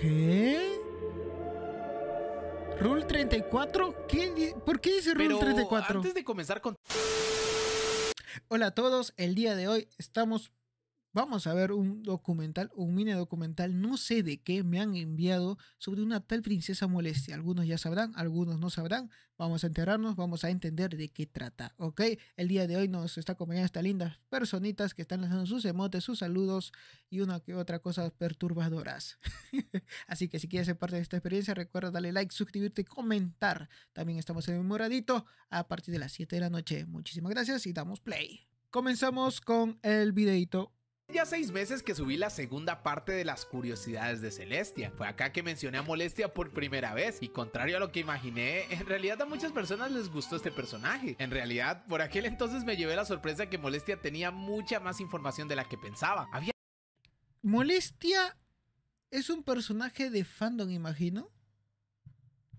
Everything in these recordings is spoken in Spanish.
¿Qué? ¿Rule 34? ¿Por qué dice Rule 34? Antes de comenzar con. Hola a todos, el día de hoy estamos Vamos a ver un documental, un mini documental, no sé de qué me han enviado sobre una tal princesa molestia. Algunos ya sabrán, algunos no sabrán. Vamos a enterarnos, vamos a entender de qué trata, ¿ok? El día de hoy nos está acompañando estas lindas personitas que están lanzando sus emotes, sus saludos y una que otra cosa perturbadoras. Así que si quieres ser parte de esta experiencia, recuerda darle like, suscribirte, comentar. También estamos en el moradito a partir de las 7 de la noche. Muchísimas gracias y damos play. Comenzamos con el videito ya seis meses que subí la segunda parte de las curiosidades de Celestia. Fue acá que mencioné a Molestia por primera vez y contrario a lo que imaginé, en realidad a muchas personas les gustó este personaje. En realidad, por aquel entonces me llevé la sorpresa que Molestia tenía mucha más información de la que pensaba. Había... Molestia es un personaje de fandom, imagino.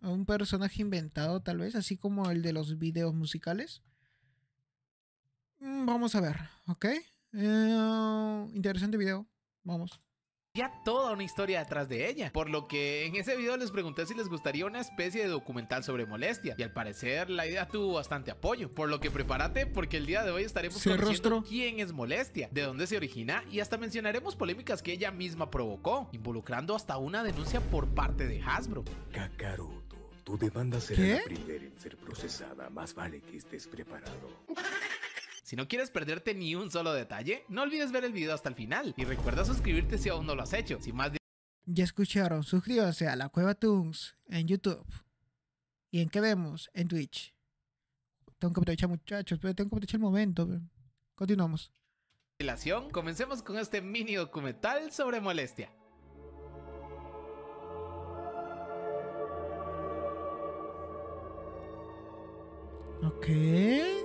Un personaje inventado tal vez, así como el de los videos musicales. Mm, vamos a ver, ¿ok? Eh, interesante video. Vamos ya toda una historia detrás de ella. Por lo que en ese video les pregunté si les gustaría una especie de documental sobre molestia. Y al parecer la idea tuvo bastante apoyo. Por lo que prepárate porque el día de hoy estaremos en rostro. quién es molestia, de dónde se origina y hasta mencionaremos polémicas que ella misma provocó, involucrando hasta una denuncia por parte de Hasbro. Kakaroto, tu demanda será la en ser procesada. Más vale que estés preparado. Si no quieres perderte ni un solo detalle, no olvides ver el video hasta el final y recuerda suscribirte si aún no lo has hecho. Sin más ya escucharon, suscríbase a La Cueva Tunes en YouTube. ¿Y en qué vemos? En Twitch. Tengo que aprovechar muchachos, pero tengo que aprovechar el momento. Continuamos. Comencemos con este mini documental sobre molestia. Ok.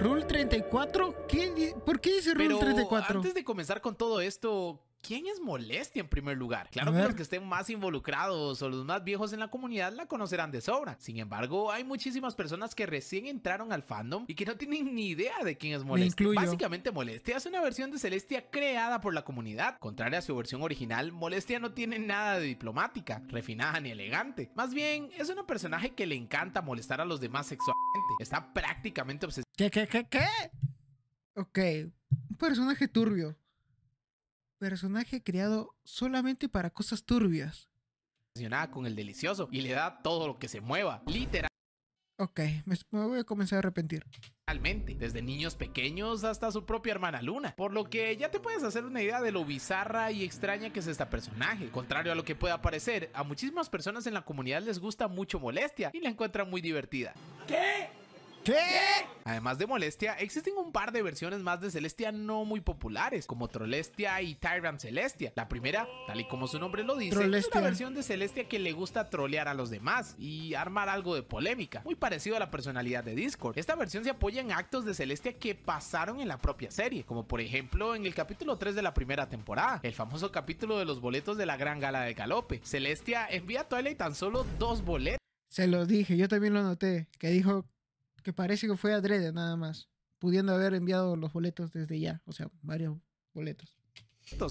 Rule 34, ¿Qué, ¿por qué dice Rule Pero 34? Antes de comenzar con todo esto, ¿Quién es molestia en primer lugar? Claro que los que estén más involucrados o los más viejos en la comunidad la conocerán de sobra. Sin embargo, hay muchísimas personas que recién entraron al fandom y que no tienen ni idea de quién es Molestia. Básicamente, Molestia es una versión de Celestia creada por la comunidad. Contraria a su versión original, Molestia no tiene nada de diplomática, refinada ni elegante. Más bien, es un personaje que le encanta molestar a los demás sexualmente. Está prácticamente obsesionado. ¿Qué, qué, qué, qué? Ok, un personaje turbio personaje creado solamente para cosas turbias. Con el delicioso y le da todo lo que se mueva, literal. Ok, me, voy a comenzar a arrepentir. Realmente, desde niños pequeños hasta su propia hermana Luna, por lo que ya te puedes hacer una idea de lo bizarra y extraña que es esta personaje. Contrario a lo que pueda parecer, a muchísimas personas en la comunidad les gusta mucho molestia y la encuentran muy divertida. ¿Qué? Además de Molestia, existen un par de versiones más de Celestia no muy populares, como Trolestia y Tyrant Celestia. La primera, tal y como su nombre lo dice, es una versión de Celestia que le gusta trolear a los demás y armar algo de polémica, muy parecido a la personalidad de Discord. Esta versión se apoya en actos de Celestia que pasaron en la propia serie, como por ejemplo en el capítulo 3 de la primera temporada, el famoso capítulo de los boletos de la gran gala de galope. Celestia envía a Twilight tan solo dos boletos. Se lo dije, yo también lo noté, que dijo que parece que fue adrede nada más, pudiendo haber enviado los boletos desde ya, o sea, varios boletos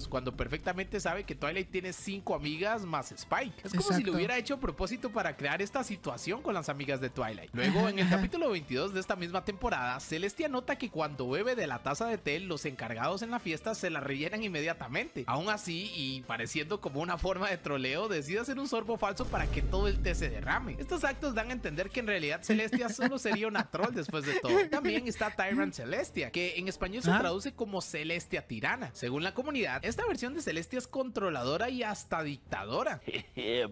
cuando perfectamente sabe que Twilight tiene cinco amigas más Spike. Es como si lo hubiera hecho a propósito para crear esta situación con las amigas de Twilight. Luego, en el capítulo 22 de esta misma temporada, Celestia nota que cuando bebe de la taza de té, los encargados en la fiesta se la rellenan inmediatamente. Aún así, y pareciendo como una forma de troleo, decide hacer un sorbo falso para que todo el té se derrame. Estos actos dan a entender que en realidad Celestia solo sería una troll después de todo. También está Tyrant Celestia, que en español se traduce como Celestia Tirana. Según la comunidad, esta versión de Celestia es controladora y hasta dictadora. Eh,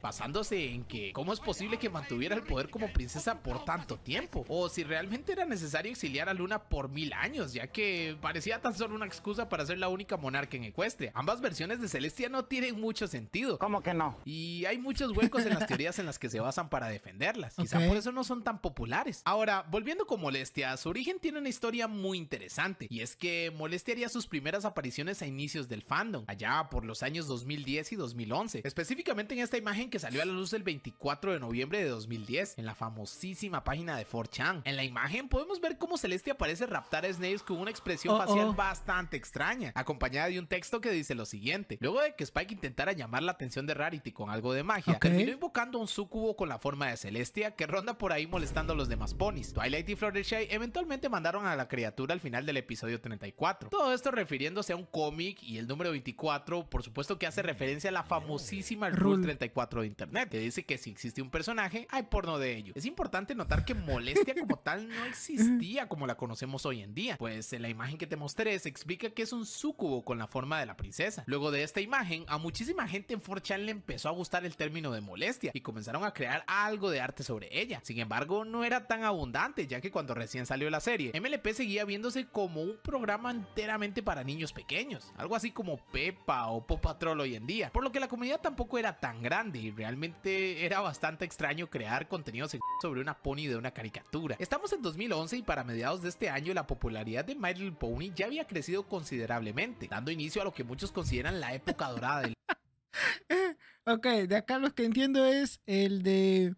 Basándose en que, ¿cómo es posible que mantuviera el poder como princesa por tanto tiempo? O si realmente era necesario exiliar a Luna por mil años, ya que parecía tan solo una excusa para ser la única monarca en Ecuestria. Ambas versiones de Celestia no tienen mucho sentido. ¿Cómo que no? Y hay muchos huecos en las teorías en las que se basan para defenderlas. Quizá por eso no son tan populares. Ahora, volviendo con Molestia, su origen tiene una historia muy interesante, y es que Molestia haría sus primeras apariciones inicios del fandom, allá por los años 2010 y 2011, específicamente en esta imagen que salió a la luz el 24 de noviembre de 2010 en la famosísima página de 4chan. En la imagen podemos ver cómo Celestia aparece raptar a Snails con una expresión oh, facial oh. bastante extraña, acompañada de un texto que dice lo siguiente. Luego de que Spike intentara llamar la atención de Rarity con algo de magia, terminó invocando un sucubo con la forma de Celestia que ronda por ahí molestando a los demás ponis. Twilight y Fluttershy eventualmente mandaron a la criatura al final del episodio 34. Todo esto refiriéndose a un cómic y el número 24, por supuesto que hace mm. referencia a la famosísima Rule 34 de Internet, que dice que si existe un personaje, hay porno de ello. Es importante notar que molestia como tal no existía como la conocemos hoy en día, pues en la imagen que te mostré se explica que es un súcubo con la forma de la princesa. Luego de esta imagen, a muchísima gente en 4 le empezó a gustar el término de molestia y comenzaron a crear algo de arte sobre ella. Sin embargo, no era tan abundante, ya que cuando recién salió la serie, MLP seguía viéndose como un programa enteramente para niños pequeños algo así como Pepa o Pop Patrol hoy en día, por lo que la comunidad tampoco era tan grande y realmente era bastante extraño crear contenido sobre una pony de una caricatura. Estamos en 2011 y para mediados de este año la popularidad de My Little Pony ya había crecido considerablemente, dando inicio a lo que muchos consideran la época dorada del... ok, de acá lo que entiendo es el de...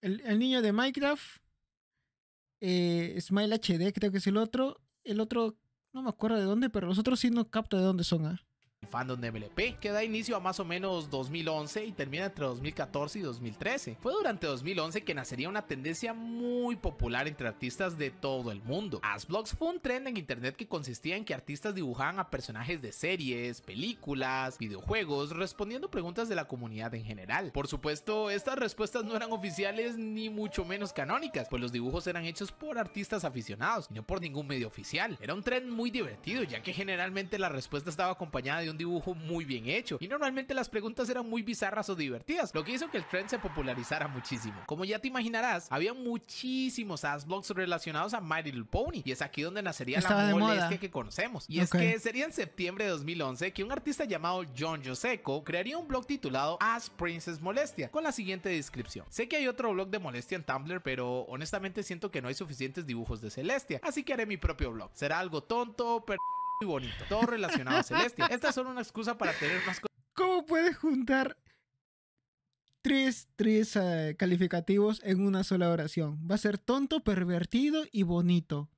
El, niño de Minecraft, eh, Smile HD creo que es el otro, el otro no me acuerdo de dónde, pero los otros sí no capto de dónde son, ¿ah? fandom de MLP, que da inicio a más o menos 2011 y termina entre 2014 y 2013. Fue durante 2011 que nacería una tendencia muy popular entre artistas de todo el mundo. blogs fue un trend en internet que consistía en que artistas dibujaban a personajes de series, películas, videojuegos, respondiendo preguntas de la comunidad en general. Por supuesto, estas respuestas no eran oficiales ni mucho menos canónicas, pues los dibujos eran hechos por artistas aficionados y no por ningún medio oficial. Era un trend muy divertido, ya que generalmente la respuesta estaba acompañada de un dibujo muy bien hecho y normalmente las preguntas eran muy bizarras o divertidas, lo que hizo que el trend se popularizara muchísimo. Como ya te imaginarás, había muchísimos blogs relacionados a My Little Pony y es aquí donde nacería la molestia que conocemos. Y es que sería en septiembre de 2011 que un artista llamado John Joseco crearía un blog titulado As Princess Molestia con la siguiente descripción. Sé que hay otro blog de molestia en Tumblr, pero honestamente siento que no hay suficientes dibujos de Celestia, así que haré mi propio blog. Será algo tonto, pero bonito. Todo relacionado a Celestia. Esta es solo una excusa para tener más cosas. ¿Cómo puedes juntar tres, tres eh, calificativos en una sola oración? Va a ser tonto, pervertido y bonito.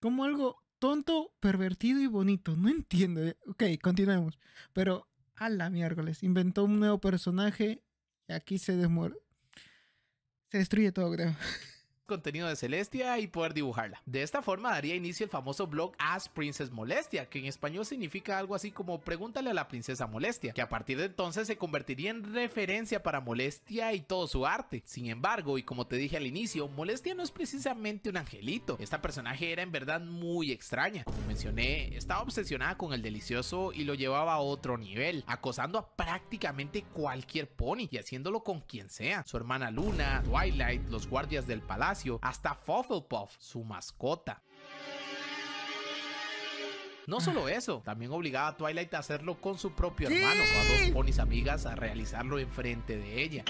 Como algo tonto, pervertido y bonito. No entiendo. Ok, continuemos. Pero a la miércoles. Inventó un nuevo personaje y aquí se desmuere. Se destruye todo, creo. contenido de Celestia y poder dibujarla. De esta forma daría inicio el famoso blog Ask Princess Molestia, que en español significa algo así como pregúntale a la princesa Molestia, que a partir de entonces se convertiría en referencia para Molestia y todo su arte. Sin embargo, y como te dije al inicio, Molestia no es precisamente un angelito. Esta personaje era en verdad muy extraña. Como mencioné, estaba obsesionada con el delicioso y lo llevaba a otro nivel, acosando a prácticamente cualquier pony y haciéndolo con quien sea. Su hermana Luna, Twilight, los guardias del palacio, hasta Fufflepuff, su mascota. No solo ah. eso, también obligaba a Twilight a hacerlo con su propio hermano, o a dos ponis amigas a realizarlo enfrente de ella.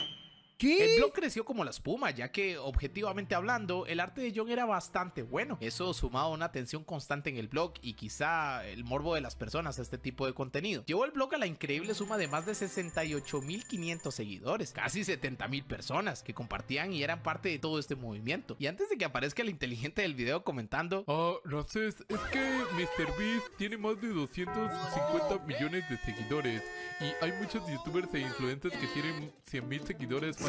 El blog creció como la espuma, ya que, objetivamente hablando, el arte de John era bastante bueno. Eso sumaba una atención constante en el blog y quizá el morbo de las personas a este tipo de contenido. Llevó el blog a la increíble suma de más de 68.500 seguidores, casi 70.000 personas que compartían y eran parte de todo este movimiento. Y antes de que aparezca el inteligente del video comentando, Ah, no sé, es que MrBeast tiene más de 250 millones de seguidores y hay muchos youtubers e influencers que tienen 100.000 seguidores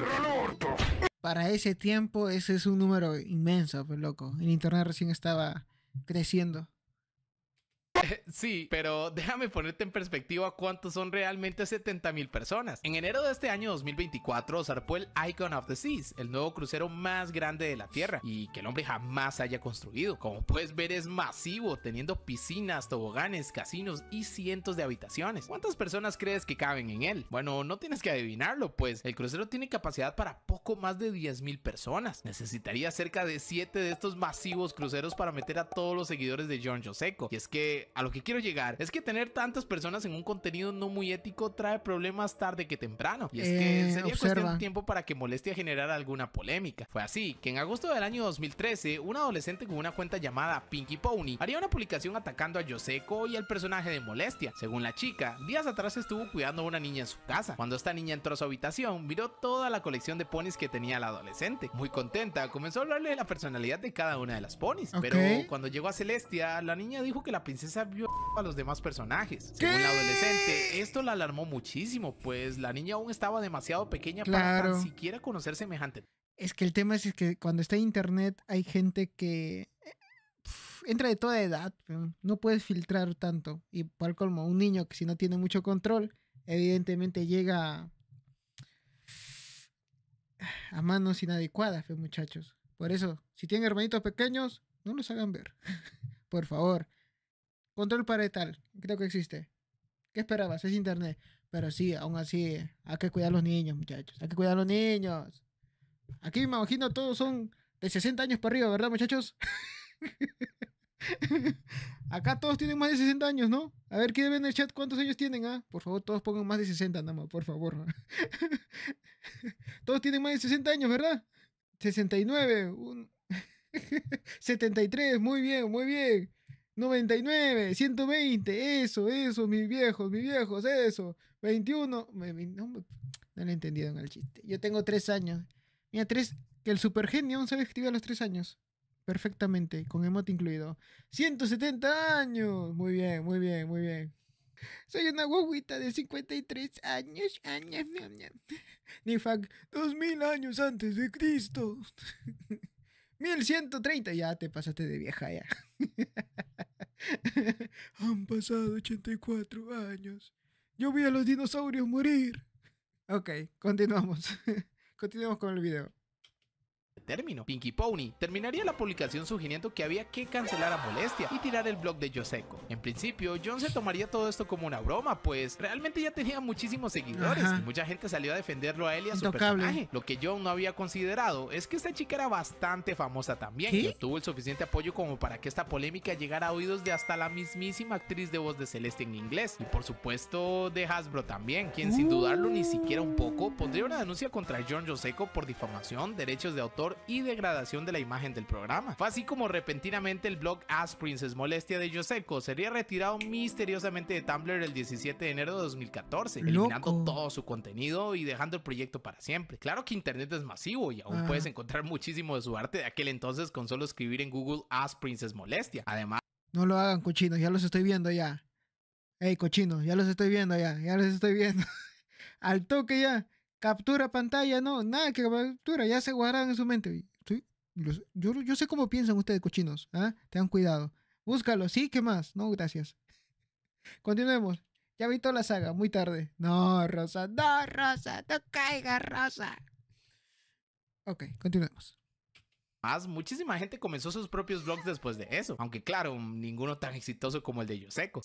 para ese tiempo, ese es un número inmenso, pues loco. El internet recién estaba creciendo. sí, pero déjame ponerte en perspectiva cuántos son realmente 70 mil personas. En enero de este año 2024 zarpó el Icon of the Seas, el nuevo crucero más grande de la Tierra y que el hombre jamás haya construido. Como puedes ver es masivo, teniendo piscinas, toboganes, casinos y cientos de habitaciones. ¿Cuántas personas crees que caben en él? Bueno, no tienes que adivinarlo, pues el crucero tiene capacidad para poco más de 10 mil personas. Necesitaría cerca de 7 de estos masivos cruceros para meter a todos los seguidores de John Joseco. Y es que a lo que quiero llegar es que tener tantas personas en un contenido no muy ético trae problemas tarde que temprano. Y es que eh, sería cuestión de tiempo para que molestia generara alguna polémica. Fue así que en agosto del año 2013, un adolescente con una cuenta llamada Pinky Pony haría una publicación atacando a Yoseko y al personaje de Molestia. Según la chica, días atrás estuvo cuidando a una niña en su casa. Cuando esta niña entró a su habitación, miró toda la colección de ponis que tenía la adolescente. Muy contenta, comenzó a hablarle de la personalidad de cada una de las ponis. Pero cuando llegó a Celestia, la niña dijo que la princesa vio a los demás personajes. Según la adolescente, esto la alarmó muchísimo, pues la niña aún estaba demasiado pequeña para tan siquiera conocer semejante. Es que el tema es, que cuando está en internet hay gente que eh, entra de toda edad, no puedes filtrar tanto. Y por colmo, un niño que si no tiene mucho control, evidentemente llega a manos inadecuadas, pues, muchachos. Por eso, si tienen hermanitos pequeños, no los hagan ver. Por favor, Control parental, creo que existe. ¿Qué esperabas? Es internet. Pero sí, aún así, hay que cuidar a los niños, muchachos. Hay que cuidar a los niños. Aquí me imagino todos son de 60 años para arriba, ¿verdad, muchachos? Acá todos tienen más de 60 años, ¿no? A ver, ¿quién ve en el chat cuántos años tienen? Ah? Por favor, todos pongan más de 60, nada más, por favor. todos tienen más de 60 años, ¿verdad? 69, 73, muy bien, muy bien. 99, 120, eso, eso, mis viejos, mis viejos, eso. 21, me, no, he entendido en el chiste. Yo tengo 3 años. Mira, tres que el super supergenio aún sabe escribir a los 3 años. Perfectamente, con emote incluido. 170 años. Muy bien, muy bien, muy bien. Soy una guaguita de 53 años. años Dos 2000 años antes de Cristo. 1130, ya te pasaste de vieja ya. Han pasado 84 años. Yo vi a los dinosaurios morir. Ok, continuamos. continuamos con el video término. Pinky Pony terminaría la publicación sugiriendo que había que cancelar a Molestia y tirar el blog de Yoseko. En principio, John se tomaría todo esto como una broma, pues realmente ya tenía muchísimos seguidores y mucha gente salió a defenderlo a él y a su personaje. Lo que John no había considerado es que esta chica era bastante famosa también y obtuvo el suficiente apoyo como para que esta polémica llegara a oídos de hasta la mismísima actriz de voz de Celeste en inglés y por supuesto de Hasbro también, quien sin uh. dudarlo ni siquiera un poco pondría una denuncia contra John Joseco por difamación, derechos de autor y degradación de la imagen del programa. Fue así como repentinamente el blog As Princess Molestia de Yoseco sería retirado misteriosamente de Tumblr el 17 de enero de 2014, eliminando todo su contenido y dejando el proyecto para siempre. Claro que Internet es masivo y aún ah. puedes encontrar muchísimo de su arte de aquel entonces con solo escribir en Google As Princess Molestia. Además, no lo hagan, cochinos, ya los estoy viendo ya. Ey, cochino, ya los estoy viendo ya, ya los estoy viendo. Al toque ya captura pantalla, no, nada que captura, ya se guardan en su mente. yo, yo, sé cómo piensan ustedes, cochinos, ¿ah? Tengan cuidado. Búscalo, sí, ¿qué más? No, gracias. Continuemos. Ya vi toda la saga, muy tarde. No, Rosa, no, Rosa, no caiga, Rosa. Ok, continuemos. Más, muchísima gente comenzó sus propios blogs después de eso, aunque claro, ninguno tan exitoso como el de Yoseco.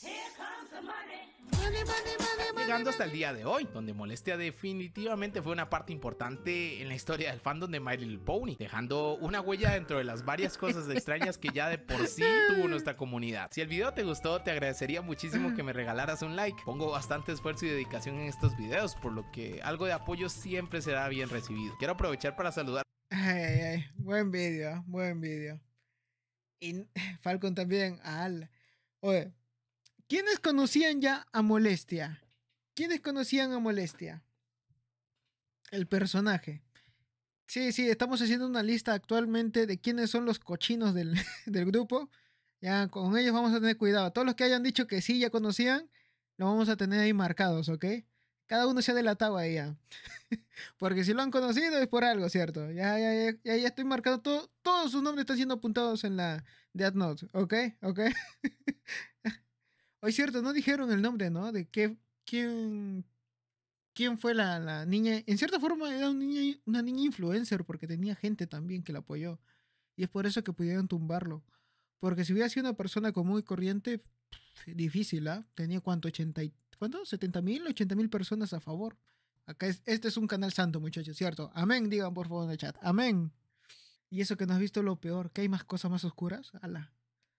Llegando hasta el día de hoy, donde Molestia definitivamente fue una parte importante en la historia del fandom de My Little Pony, dejando una huella dentro de las varias cosas extrañas que ya de por sí tuvo nuestra comunidad. Si el video te gustó, te agradecería muchísimo que me regalaras un like. Pongo bastante esfuerzo y dedicación en estos videos, por lo que algo de apoyo siempre será bien recibido. Quiero aprovechar para saludar Ay, ay, buen vídeo, buen vídeo. Y Falcon también, al. Oye, ¿quiénes conocían ya a Molestia? ¿Quiénes conocían a Molestia? El personaje. Sí, sí, estamos haciendo una lista actualmente de quiénes son los cochinos del, del grupo. Ya con ellos vamos a tener cuidado. Todos los que hayan dicho que sí ya conocían, lo vamos a tener ahí marcados, ¿ok? cada uno se ha delatado ahí. ella. Porque si lo han conocido es por algo, ¿cierto? Ya, ya, ya, ya, estoy marcando todo, todos sus nombres están siendo apuntados en la Death Note, ¿ok? ¿Ok? Hoy, cierto, no dijeron el nombre, ¿no? De qué, quién, quién fue la, niña. En cierta forma era una niña, una niña influencer porque tenía gente también que la apoyó. Y es por eso que pudieron tumbarlo. Porque si hubiera sido una persona común y corriente, difícil, ¿ah? Tenía cuánto, 80 y ¿cuánto? 70 mil, 80 mil personas a favor. Acá es, este es un canal santo, muchachos, ¿cierto? Amén, digan por favor en el chat. Amén. Y eso que no has visto lo peor, que hay más cosas más oscuras. Ala.